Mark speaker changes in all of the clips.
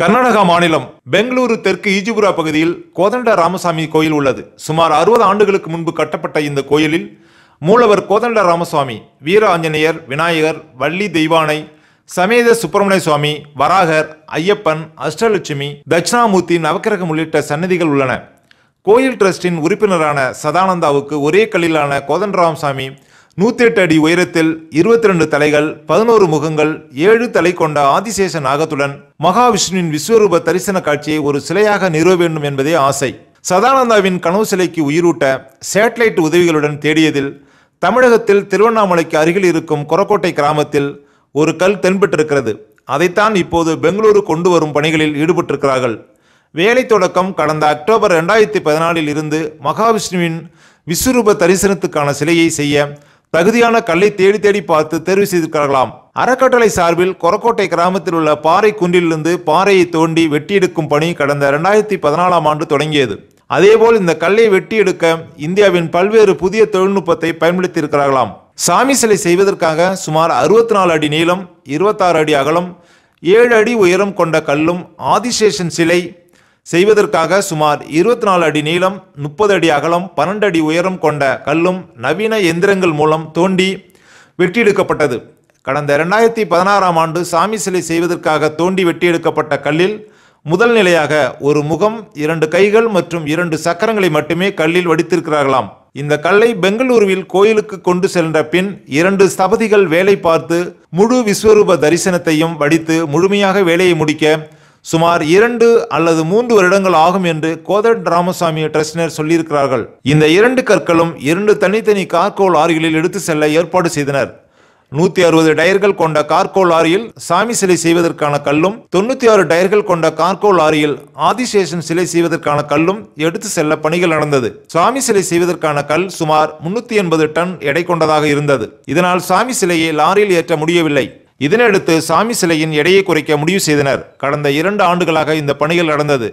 Speaker 1: கர்நாடகா மாநிலம் பெங்களூரு தெற்கு ஈஜிபுரா பகுதியில் கோதண்ட ராமசாமி கோயில் உள்ளது சுமார் அறுபது ஆண்டுகளுக்கு முன்பு கட்டப்பட்ட இந்த கோயிலில் மூலவர் கோதண்ட ராமசுவாமி வீர ஆஞ்சநேயர் விநாயகர் வள்ளி தெய்வானை சமேத சுப்பிரமணிய சுவாமி வராகர் ஐயப்பன் அஷ்டலட்சுமி தட்சிணாமூர்த்தி நவக்கிரகம் உள்ளிட்ட சன்னதிகள் உள்ளன கோயில் டிரஸ்டின் உறுப்பினரான சதானந்தாவுக்கு ஒரே கல்லிலான கோதண்டராமசாமி ராமசாமி நூத்தி எட்டு அடி உயரத்தில் இருபத்தி ரெண்டு தலைகள் பதினோரு முகங்கள் ஏழு தலை கொண்ட ஆதிசேஷ நாகத்துடன் மகாவிஷ்ணுவின் விஸ்வரூப தரிசன காட்சியை ஒரு சிலையாக நிறுவ வேண்டும் என்பதே ஆசை சதானந்தாவின் கனவு சிலைக்கு உயிரூட்ட சேட்டலைட் உதவிகளுடன் தேடியதில் தமிழகத்தில் திருவண்ணாமலைக்கு அருகில் இருக்கும் கொரக்கோட்டை கிராமத்தில் ஒரு கல் தென்பட்டிருக்கிறது அதைத்தான் இப்போது பெங்களூரு கொண்டு வரும் பணிகளில் ஈடுபட்டிருக்கிறார்கள் வேலை தொடக்கம் கடந்த அக்டோபர் ரெண்டாயிரத்தி பதினாலில் இருந்து மகாவிஷ்ணுவின் விஸ்வரூப தரிசனத்துக்கான சிலையை செய்ய தகுதியான கல்லை தேடி தேடி பார்த்து தேர்வு செய்திருக்கிறார்களாம் அறக்கட்டளை சார்பில் கொரக்கோட்டை கிராமத்தில் உள்ள பாறை குன்றிலிருந்து பாறையை தோண்டி வெட்டியெடுக்கும் பணி கடந்த ரெண்டாயிரத்தி பதினாலாம் ஆண்டு தொடங்கியது அதேபோல் இந்த கல்லை வெட்டி எடுக்க இந்தியாவின் பல்வேறு புதிய தொழில்நுட்பத்தை பயன்படுத்தியிருக்கிறார்களாம் சாமி சிலை செய்வதற்காக சுமார் அறுபத்தி நாலு அடி நீளம் இருபத்தாறு அடி அகலம் ஏழு அடி உயரம் கொண்ட கல்லும் ஆதிசேஷன் சிலை செய்வதற்காக சுமார் இருபத்தி நாலு அடி நீளம் முப்பது அடி அகலம் பன்னெண்டு அடி உயரம் கொண்ட கல்லும் நவீன எந்திரங்கள் மூலம் தோண்டி வெட்டியெடுக்கப்பட்டது கடந்த இரண்டாயிரத்தி பதினாறாம் ஆண்டு சாமி சிலை செய்வதற்காக தோண்டி வெட்டியெடுக்கப்பட்ட கல்லில் முதல் நிலையாக ஒரு முகம் இரண்டு கைகள் மற்றும் இரண்டு சக்கரங்களை மட்டுமே கல்லில் வடித்திருக்கிறார்களாம் இந்த கல்லை பெங்களூருவில் கோயிலுக்கு கொண்டு சென்ற பின் இரண்டு ஸ்தபதிகள் வேலை பார்த்து முழு விஸ்வரூப தரிசனத்தையும் வடித்து முழுமையாக வேலையை முடிக்க சுமார் இரண்டு அல்லது மூன்று வருடங்கள் ஆகும் என்று கோதட் ராமசாமி டிரஸ்டினர் சொல்லியிருக்கிறார்கள் இந்த இரண்டு கற்களும் இரண்டு தனித்தனி கார்கோல் லாரிகளில் எடுத்து செல்ல ஏற்பாடு செய்தனர் நூத்தி அறுபது டயர்கள் கொண்ட கார்கோல் லாரியில் சாமி சிலை செய்வதற்கான கல்லும் தொண்ணூத்தி ஆறு டயர்கள் கொண்ட கார்கோ லாரியில் ஆதிசேஷன் சிலை செய்வதற்கான கல்லும் எடுத்து செல்ல பணிகள் நடந்தது சாமி சிலை செய்வதற்கான கல் சுமார் முன்னூத்தி எண்பது டன் எடை கொண்டதாக இருந்தது இதனால் சாமி சிலையை லாரியில் ஏற்ற முடியவில்லை இதனையடுத்து சாமி சிலையின் எடையை குறைக்க முடிவு செய்தனர் கடந்த இரண்டு ஆண்டுகளாக இந்த பணிகள் நடந்தது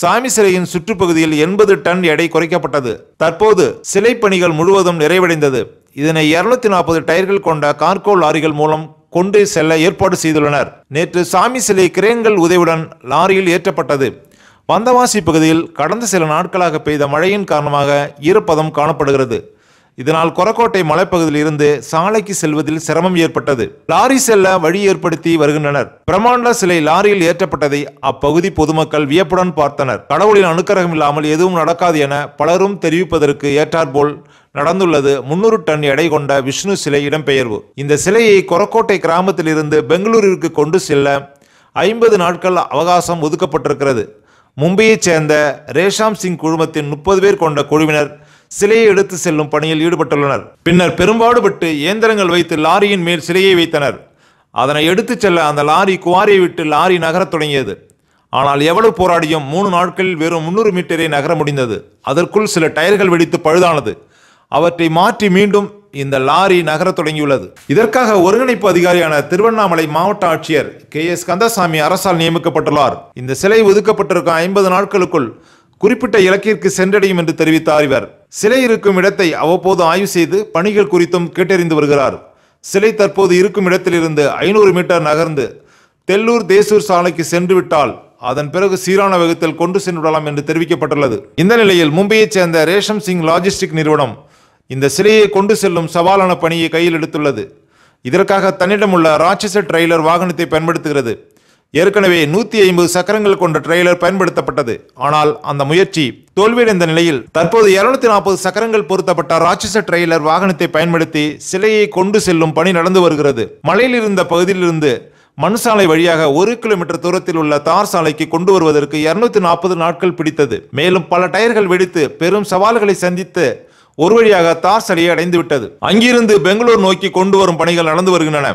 Speaker 1: சாமி சிலையின் சுற்றுப்பகுதியில் எண்பது டன் எடை குறைக்கப்பட்டது தற்போது சிலை பணிகள் முழுவதும் நிறைவடைந்தது இதனை இருநூத்தி நாற்பது டயர்கள் கொண்ட கார்கோ லாரிகள் மூலம் கொண்டு செல்ல ஏற்பாடு செய்துள்ளனர் நேற்று சாமி சிலை கிரேன்கள் உதவியுடன் லாரியில் ஏற்றப்பட்டது வந்தவாசி பகுதியில் கடந்த சில நாட்களாக பெய்த மழையின் காரணமாக ஈரப்பதம் காணப்படுகிறது இதனால் கொரக்கோட்டை மலைப்பகுதியில் இருந்து சாலைக்கு செல்வதில் சிரமம் ஏற்பட்டது லாரி செல்ல வழி ஏற்படுத்தி வருகின்றனர் பிரமாண்ட சிலை லாரியில் ஏற்றப்பட்டதை அப்பகுதி பொதுமக்கள் வியப்புடன் பார்த்தனர் கடவுளின் அனுக்கரகம் இல்லாமல் எதுவும் நடக்காது என பலரும் தெரிவிப்பதற்கு ஏற்றாற்போல் நடந்துள்ளது முன்னூறு டன் எடை கொண்ட விஷ்ணு சிலை இடம்பெயர்வு இந்த சிலையை கொரக்கோட்டை கிராமத்தில் இருந்து பெங்களூருக்கு கொண்டு செல்ல ஐம்பது நாட்கள் அவகாசம் ஒதுக்கப்பட்டிருக்கிறது மும்பையைச் சேர்ந்த ரேஷாம் சிங் குழுமத்தின் முப்பது பேர் கொண்ட குழுவினர் சிலையை எடுத்து செல்லும் பணியில் ஈடுபட்டுள்ளனர் பின்னர் பெரும்பாடுபட்டு இயந்திரங்கள் வைத்து லாரியின் மேல் சிலையை வைத்தனர் அதனை எடுத்துச் செல்ல அந்த லாரி குவாரியை விட்டு லாரி நகரத் தொடங்கியது ஆனால் எவ்வளவு போராடியும் மூணு நாட்களில் வெறும் முன்னூறு மீட்டரை நகர முடிந்தது அதற்குள் சில டயர்கள் வெடித்து பழுதானது அவற்றை மாற்றி மீண்டும் இந்த லாரி நகரத் தொடங்கியுள்ளது இதற்காக ஒருங்கிணைப்பு அதிகாரியான திருவண்ணாமலை மாவட்ட ஆட்சியர் கே எஸ் கந்தசாமி அரசால் நியமிக்கப்பட்டுள்ளார் இந்த சிலை ஒதுக்கப்பட்டிருக்கும் ஐம்பது நாட்களுக்குள் குறிப்பிட்ட இலக்கிற்கு சென்றடையும் என்று தெரிவித்தார் இவர் சிலை இருக்கும் இடத்தை அவ்வப்போது ஆய்வு செய்து பணிகள் குறித்தும் கேட்டறிந்து வருகிறார் சிலை தற்போது இருக்கும் இடத்திலிருந்து ஐநூறு மீட்டர் நகர்ந்து தெல்லூர் தேசூர் சாலைக்கு சென்றுவிட்டால் அதன் பிறகு சீரான வேகத்தில் கொண்டு சென்றுவிடலாம் என்று தெரிவிக்கப்பட்டுள்ளது இந்த நிலையில் மும்பையைச் சேர்ந்த ரேஷம் சிங் லாஜிஸ்டிக் நிறுவனம் இந்த சிலையை கொண்டு செல்லும் சவாலான பணியை கையில் எடுத்துள்ளது இதற்காக தன்னிடம் உள்ள ராட்சச ட்ரெய்லர் வாகனத்தை பயன்படுத்துகிறது ஏற்கனவே நூத்தி ஐம்பது சக்கரங்கள் கொண்ட டிரெய்லர் பயன்படுத்தப்பட்டது ஆனால் அந்த முயற்சி தோல்வியடைந்த நிலையில் தற்போது இருநூத்தி நாற்பது சக்கரங்கள் பொருத்தப்பட்ட ராட்சச டிரெய்லர் வாகனத்தை பயன்படுத்தி சிலையை கொண்டு செல்லும் பணி நடந்து வருகிறது மலையில் இருந்த பகுதியிலிருந்து மண் சாலை வழியாக ஒரு கிலோமீட்டர் தூரத்தில் உள்ள தார் சாலைக்கு கொண்டு வருவதற்கு இருநூத்தி நாற்பது நாட்கள் பிடித்தது மேலும் பல டயர்கள் வெடித்து பெரும் சவால்களை சந்தித்து ஒரு வழியாக தார் சாலையை அடைந்துவிட்டது அங்கிருந்து பெங்களூர் நோக்கி கொண்டு வரும் பணிகள் நடந்து வருகின்றன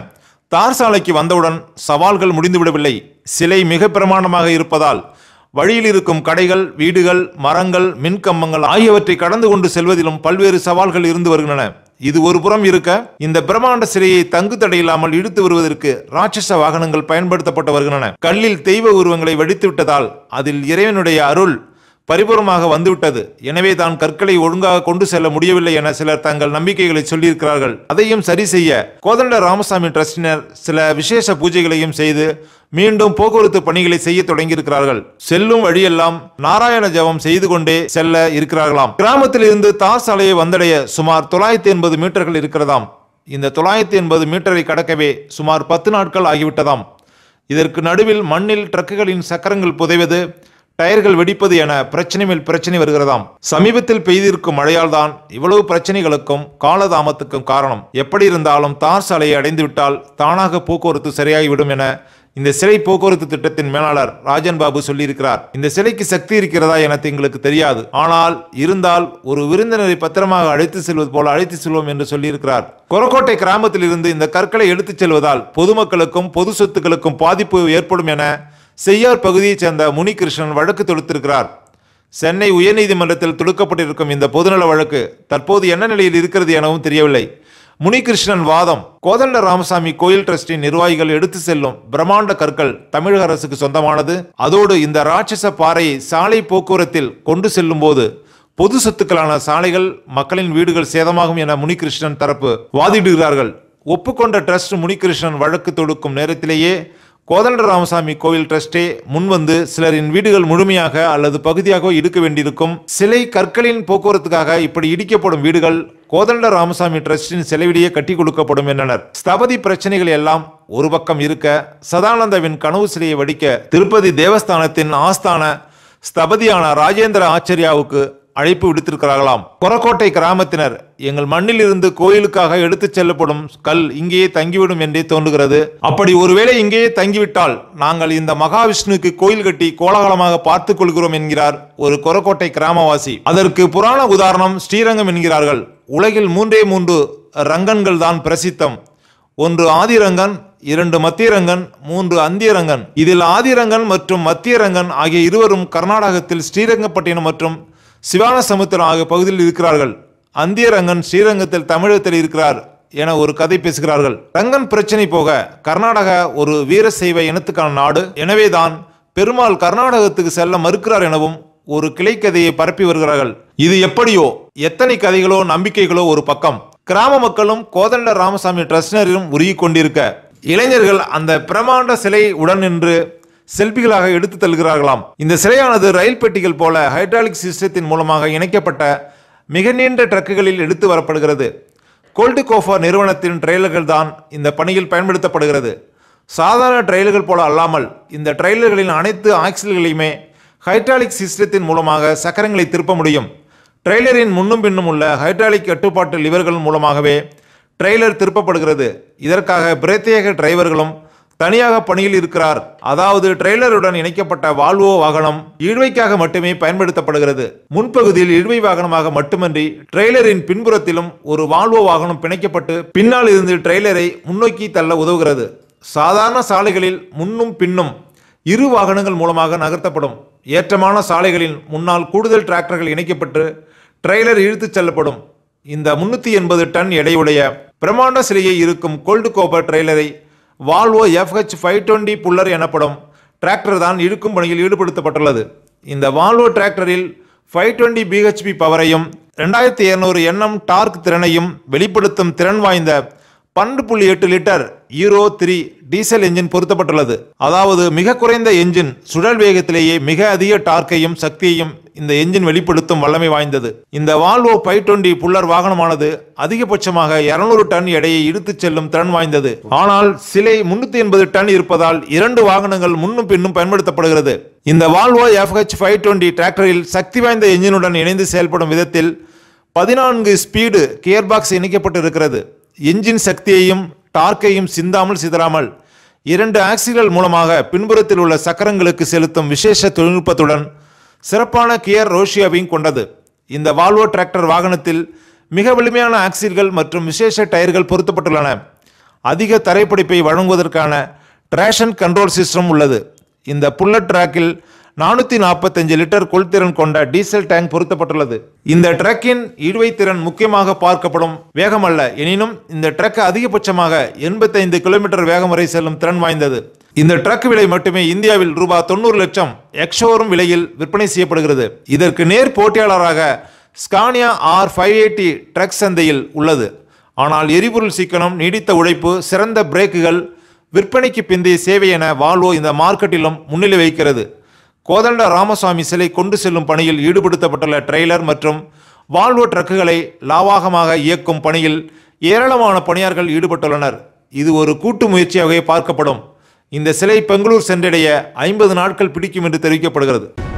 Speaker 1: தார் சாலைக்கு வந்தவுடன் சவால்கள் முடிந்துவிடவில்லை சிலை மிக பிரமாணமாக இருப்பதால் வழியில் இருக்கும் கடைகள் வீடுகள் மரங்கள் மின்கம்பங்கள் ஆகியவற்றை கடந்து கொண்டு செல்வதிலும் பல்வேறு சவால்கள் இருந்து வருகின்றன இது ஒரு புறம் இருக்க இந்த பிரம்மாண்ட சிலையை தங்கு தடையில்லாமல் இழுத்து வருவதற்கு ராட்சச வாகனங்கள் பயன்படுத்தப்பட்டு வருகின்றன கல்லில் தெய்வ உருவங்களை வெடித்து விட்டதால் அதில் இறைவனுடைய அருள் பரிபூரமாக வந்துவிட்டது எனவே தான் கற்களை ஒழுங்காக கொண்டு செல்ல முடியவில்லை என சிலர் தங்கள் நம்பிக்கைகளை சொல்லியிருக்கிறார்கள் அதையும் சரி செய்ய கோதண்ட ராமசாமி டிரஸ்டினர் சில விசேஷ பூஜைகளையும் செய்து மீண்டும் போக்குவரத்து பணிகளை செய்ய தொடங்கியிருக்கிறார்கள் செல்லும் வழியெல்லாம் நாராயண ஜபம் செய்து கொண்டே செல்ல இருக்கிறார்களாம் கிராமத்தில் இருந்து தார் சாலையை வந்தடைய சுமார் தொள்ளாயிரத்தி எண்பது மீட்டர்கள் இருக்கிறதாம் இந்த தொள்ளாயிரத்தி எண்பது மீட்டரை கடக்கவே சுமார் பத்து நாட்கள் ஆகிவிட்டதாம் இதற்கு நடுவில் மண்ணில் ட்ரக்குகளின் சக்கரங்கள் புதைவது டயர்கள் வெடிப்பது என பிரச்சனை மேல் பிரச்சனை வருகிறதாம் சமீபத்தில் பெய்திருக்கும் மழையால் தான் இவ்வளவு பிரச்சனைகளுக்கும் காலதாமத்துக்கும் காரணம் எப்படி இருந்தாலும் தார் சாலையை அடைந்துவிட்டால் தானாக போக்குவரத்து சரியாகிவிடும் என இந்த சிலை போக்குவரத்து திட்டத்தின் மேலாளர் ராஜன் பாபு சொல்லியிருக்கிறார் இந்த சிலைக்கு சக்தி இருக்கிறதா என எங்களுக்கு தெரியாது ஆனால் இருந்தால் ஒரு விருந்தினரை பத்திரமாக அழைத்து செல்வது போல அழைத்து செல்வோம் என்று சொல்லியிருக்கிறார் கொரக்கோட்டை கிராமத்தில் இருந்து இந்த கற்களை எடுத்துச் செல்வதால் பொதுமக்களுக்கும் பொது சொத்துக்களுக்கும் பாதிப்பு ஏற்படும் என செய்யார் பகுதியைச் சேர்ந்த முனிகிருஷ்ணன் வழக்கு தொடுத்திருக்கிறார் சென்னை உயர்நீதிமன்றத்தில் தொடுக்கப்பட்டிருக்கும் இந்த பொதுநல வழக்கு தற்போது என்ன நிலையில் இருக்கிறது எனவும் தெரியவில்லை முனிகிருஷ்ணன் வாதம் கோதண்ட ராமசாமி கோயில் டிரஸ்டின் நிர்வாகிகள் எடுத்து செல்லும் பிரம்மாண்ட கற்கள் தமிழக அரசுக்கு சொந்தமானது அதோடு இந்த ராட்சச பாறையை சாலை போக்குவரத்தில் கொண்டு செல்லும் போது பொது சொத்துக்களான சாலைகள் மக்களின் வீடுகள் சேதமாகும் என முனிகிருஷ்ணன் தரப்பு வாதிடுகிறார்கள் ஒப்புக்கொண்ட டிரஸ்ட் முனிகிருஷ்ணன் வழக்கு தொடுக்கும் நேரத்திலேயே கோதண்ட ராமசாமி கோவில் டிரஸ்டே முன்வந்து சிலரின் வீடுகள் முழுமையாக அல்லது பகுதியாக இடுக்க வேண்டியிருக்கும் சிலை கற்களின் போக்குவரத்துக்காக இப்படி இடிக்கப்படும் வீடுகள் கோதண்ட ராமசாமி டிரஸ்டின் செலவிலேயே கட்டி கொடுக்கப்படும் என்றனர் ஸ்தபதி பிரச்சனைகள் எல்லாம் ஒரு பக்கம் இருக்க சதானந்தவின் கனவு சிலையை வடிக்க திருப்பதி தேவஸ்தானத்தின் ஆஸ்தான ஸ்தபதியான ராஜேந்திர ஆச்சரியாவுக்கு அழைப்பு விடுத்திருக்கிறார்களாம் கொரக்கோட்டை கிராமத்தினர் எங்கள் மண்ணில் இருந்து கோயிலுக்காக எடுத்துச் செல்லப்படும் கல் இங்கேயே தங்கிவிடும் என்றே தோன்றுகிறது அப்படி ஒருவேளை இங்கேயே தங்கிவிட்டால் நாங்கள் இந்த மகாவிஷ்ணுக்கு கோயில் கட்டி கோலாகலமாக பார்த்துக் கொள்கிறோம் என்கிறார் ஒரு கொரக்கோட்டை கிராமவாசி அதற்கு புராண உதாரணம் ஸ்ரீரங்கம் என்கிறார்கள் உலகில் மூன்றே மூன்று ரங்கன்கள் தான் பிரசித்தம் ஒன்று ஆதிரங்கன் இரண்டு மத்தியரங்கன் மூன்று அந்தியரங்கன் இதில் ஆதிரங்கன் மற்றும் மத்தியரங்கன் ஆகிய இருவரும் கர்நாடகத்தில் ஸ்ரீரங்கப்பட்டினம் மற்றும் சிவான சமுத்திரம் ஆகிய பகுதியில் இருக்கிறார்கள் அந்தியரங்கன் ஸ்ரீரங்கத்தில் தமிழகத்தில் இருக்கிறார் என ஒரு கதை பேசுகிறார்கள் ரங்கன் பிரச்சனை போக கர்நாடகா ஒரு வீரசைவ இனத்துக்கான நாடு எனவேதான் பெருமாள் கர்நாடகத்துக்கு செல்ல மறுக்கிறார் எனவும் ஒரு கிளைக்கதையை பரப்பி வருகிறார்கள் இது எப்படியோ எத்தனை கதைகளோ நம்பிக்கைகளோ ஒரு பக்கம் கிராம மக்களும் கோதண்ட ராமசாமி ட்ரஸ்டினரும் உருகி கொண்டிருக்க இளைஞர்கள் அந்த பிரமாண்ட சிலை உடன் நின்று செல்பிகளாக எடுத்து தருகிறார்களாம் இந்த சிலையானது ரயில் பெட்டிகள் போல ஹைட்ராலிக் சிஸ்டத்தின் மூலமாக இணைக்கப்பட்ட மிக நீண்ட ட்ரக்குகளில் எடுத்து வரப்படுகிறது கோல்டு கோஃபா நிறுவனத்தின் ட்ரெயிலர்கள் தான் இந்த பணியில் பயன்படுத்தப்படுகிறது சாதாரண ட்ரெயிலர்கள் போல அல்லாமல் இந்த ட்ரெயிலர்களின் அனைத்து ஆக்சில்களையுமே ஹைட்ராலிக் சிஸ்டத்தின் மூலமாக சக்கரங்களை திருப்ப முடியும் ட்ரெய்லரின் முன்னும் பின்னும் உள்ள ஹைட்ராலிக் கட்டுப்பாட்டு லிவர்கள் மூலமாகவே ட்ரெய்லர் திருப்பப்படுகிறது இதற்காக பிரத்யேக டிரைவர்களும் தனியாக பணியில் இருக்கிறார் அதாவது டிரெய்லருடன் இணைக்கப்பட்ட வால்வோ வாகனம் இழுவைக்காக மட்டுமே பயன்படுத்தப்படுகிறது முன்பகுதியில் இழுவை வாகனமாக மட்டுமன்றி டிரெய்லரின் பின்புறத்திலும் ஒரு வால்வோ வாகனம் பிணைக்கப்பட்டு பின்னால் இருந்து ட்ரெய்லரை முன்னோக்கி தள்ள உதவுகிறது சாதாரண சாலைகளில் முன்னும் பின்னும் இரு வாகனங்கள் மூலமாக நகர்த்தப்படும் ஏற்றமான சாலைகளில் முன்னால் கூடுதல் டிராக்டர்கள் இணைக்கப்பட்டு ட்ரெய்லர் இழுத்துச் செல்லப்படும் இந்த முன்னூத்தி எண்பது டன் எடையுடைய பிரமாண்ட சிலையை இருக்கும் கோல்டு கோபர் ட்ரெய்லரை Volvo FH five twenty puller எனப்படும் டிராக்டர் தான் இழுக்கும் பணியில் ஈடுபடுத்தப்பட்டுள்ளது இந்த வால்வோ டிராக்டரில் ஃபைவ் டுவெண்ட்டி பிஹெச்பி பவரையும் ரெண்டாயிரத்தி இரநூறு எண்ணம் டார்க் திறனையும் வெளிப்படுத்தும் திறன் வாய்ந்த பன்னெண்டு புள்ளி எட்டு litre Euro three diesel engine பொருத்தப்பட்டுள்ளது அதாவது மிக குறைந்த என்ஜின் சுழல் வேகத்திலேயே மிக அதிக டார்க்கையும் சக்தியையும் இந்த என்ஜின் வெளிப்படுத்தும் வல்லமை வாய்ந்தது இந்த வால்வோ பை டுவெண்டி புல்லர் வாகனமானது அதிகபட்சமாக இருநூறு டன் எடையை இழுத்துச் செல்லும் திறன் வாய்ந்தது ஆனால் சிலை முன்னூத்தி எண்பது டன் இருப்பதால் இரண்டு வாகனங்கள் முன்னும் பின்னும் பயன்படுத்தப்படுகிறது இந்த வால்வோ எஃப்ஹெச் ஃபைவ் டுவெண்டி டிராக்டரில் சக்தி வாய்ந்த என்ஜினுடன் இணைந்து செயல்படும் விதத்தில் பதினான்கு ஸ்பீடு கியர் பாக்ஸ் இணைக்கப்பட்டு இருக்கிறது என்ஜின் சக்தியையும் டார்க்கையும் சிந்தாமல் சிதறாமல் இரண்டு ஆக்சிகள் மூலமாக பின்புறத்தில் உள்ள சக்கரங்களுக்கு செலுத்தும் விசேஷ தொழில்நுட்பத்துடன் சிறப்பான கியர் ரோஷியாவையும் கொண்டது இந்த வால்வோ டிராக்டர் வாகனத்தில் மிக வலிமையான ஆக்சில்கள் மற்றும் விசேஷ டயர்கள் பொருத்தப்பட்டுள்ளன அதிக தரைப்பிடிப்பை வழங்குவதற்கான ட்ராஷன் கண்ட்ரோல் சிஸ்டம் உள்ளது இந்த புல்லட் ட்ராக்கில் நானூத்தி நாற்பத்தஞ்சு லிட்டர் கொள்திறன் கொண்ட டீசல் டேங்க் பொருத்தப்பட்டுள்ளது இந்த ட்ரக்கின் இழுவை திறன் முக்கியமாக பார்க்கப்படும் வேகம் அல்ல எனினும் இந்த ட்ரக் அதிகபட்சமாக எண்பத்தைந்து கிலோமீட்டர் வேகம் வரை செல்லும் திறன் வாய்ந்தது இந்த ட்ரக் விலை மட்டுமே இந்தியாவில் ரூபாய் தொண்ணூறு லட்சம் எக்ஷோரும் விலையில் விற்பனை செய்யப்படுகிறது இதற்கு நேர் போட்டியாளராக Scania R five eighty truck சந்தையில் உள்ளது ஆனால் எரிபொருள் சிக்கனம் நீடித்த உழைப்பு சிறந்த பிரேக்குகள் விற்பனைக்கு பிந்தைய சேவை என வால்வோ இந்த மார்க்கெட்டிலும் முன்னிலை வைக்கிறது கோதண்ட ராமசாமி சிலை கொண்டு செல்லும் பணியில் ஈடுபடுத்தப்பட்டுள்ள ட்ரெய்லர் மற்றும் வால்வோ ட்ரக்குகளை லாவாகமாக இயக்கும் பணியில் ஏராளமான பணியாளர்கள் ஈடுபட்டுள்ளனர் இது ஒரு கூட்டு முயற்சியாகவே பார்க்கப்படும் இந்த சிலை பெங்களூர் சென்றடைய ஐம்பது நாட்கள் பிடிக்கும் என்று தெரிவிக்கப்படுகிறது